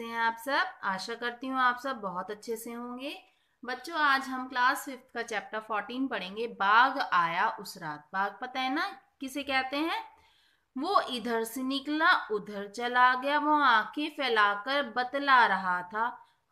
कैसे हैं आप सब आशा करती हूँ आप सब बहुत अच्छे से होंगे बच्चों आज हम क्लास फिफ्थ का चैप्टर फोर्टीन पढ़ेंगे बाघ आया उस रात बाघ पता है ना किसे कहते हैं वो इधर से निकला उधर चला गया वो आंखें फैलाकर बतला रहा था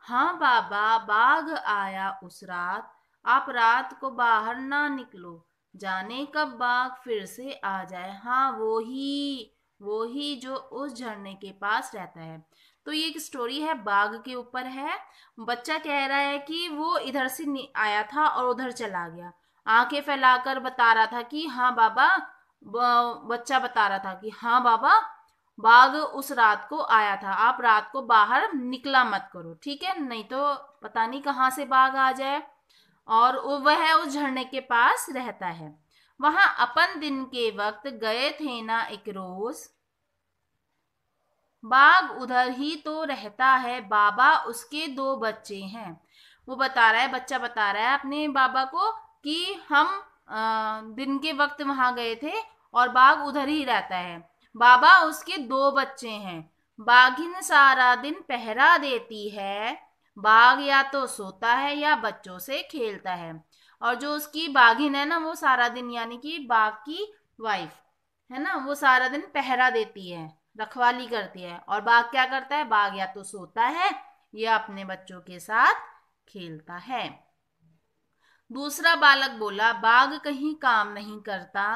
हाँ बाबा बाघ आया उस रात आप रात को बाहर ना निकलो जाने कब बाघ फिर से आ जाए हाँ वो ही वो ही जो उस झरने के पास रहता है तो ये एक स्टोरी है बाघ के ऊपर है बच्चा कह रहा है कि वो इधर से आया था और उधर चला गया आंखें फैलाकर बता रहा था कि हाँ बाबा बच्चा बता रहा था कि हाँ बाबा बाघ उस रात को आया था आप रात को बाहर निकला मत करो ठीक है नहीं तो पता नहीं कहाँ से बाघ आ जाए और वह उस झरने के पास रहता है वहां अपन दिन के वक्त गए थे ना एक रोज बाग उधर ही तो रहता है बाबा उसके दो बच्चे हैं वो बता रहा है बच्चा बता रहा है अपने बाबा को कि हम दिन के वक्त वहां गए थे और बाघ उधर ही रहता है बाबा उसके दो बच्चे हैं बाघिन सारा दिन पहरा देती है बाघ या तो सोता है या बच्चों से खेलता है और जो उसकी बाघिन है ना वो सारा दिन यानी कि बाघ की वाइफ है ना वो सारा दिन पहरा देती है रखवाली करती है और बाघ क्या करता है बाघ या तो सोता है या अपने बच्चों के साथ खेलता है दूसरा बालक बोला बाघ कहीं काम नहीं करता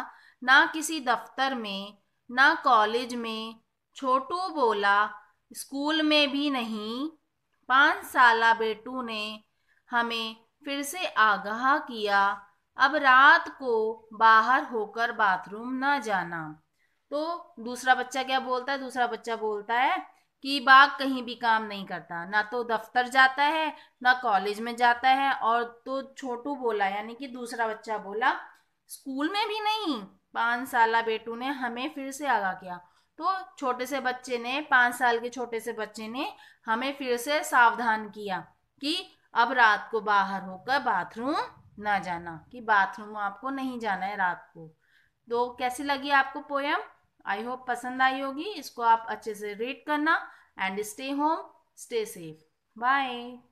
ना किसी दफ्तर में ना कॉलेज में छोटू बोला स्कूल में भी नहीं पांच साल बेटू ने हमें फिर से आगाह किया अब रात को बाहर होकर बाथरूम ना जाना तो दूसरा बच्चा क्या बोलता है दूसरा बच्चा बोलता है कि बाघ कहीं भी काम नहीं करता ना तो दफ्तर जाता है ना कॉलेज में जाता है और तो छोटू बोला यानी कि दूसरा बच्चा बोला स्कूल में भी नहीं पाँच साल बेटू ने हमें फिर से आगाह किया तो छोटे से बच्चे ने पाँच साल के छोटे से बच्चे ने हमें फिर से सावधान किया कि अब रात को बाहर होकर बाथरूम ना जाना कि बाथरूम आपको नहीं जाना है रात को तो कैसी लगी आपको पोयम आई होप पसंद आई होगी इसको आप अच्छे से रीड करना and stay home stay safe bye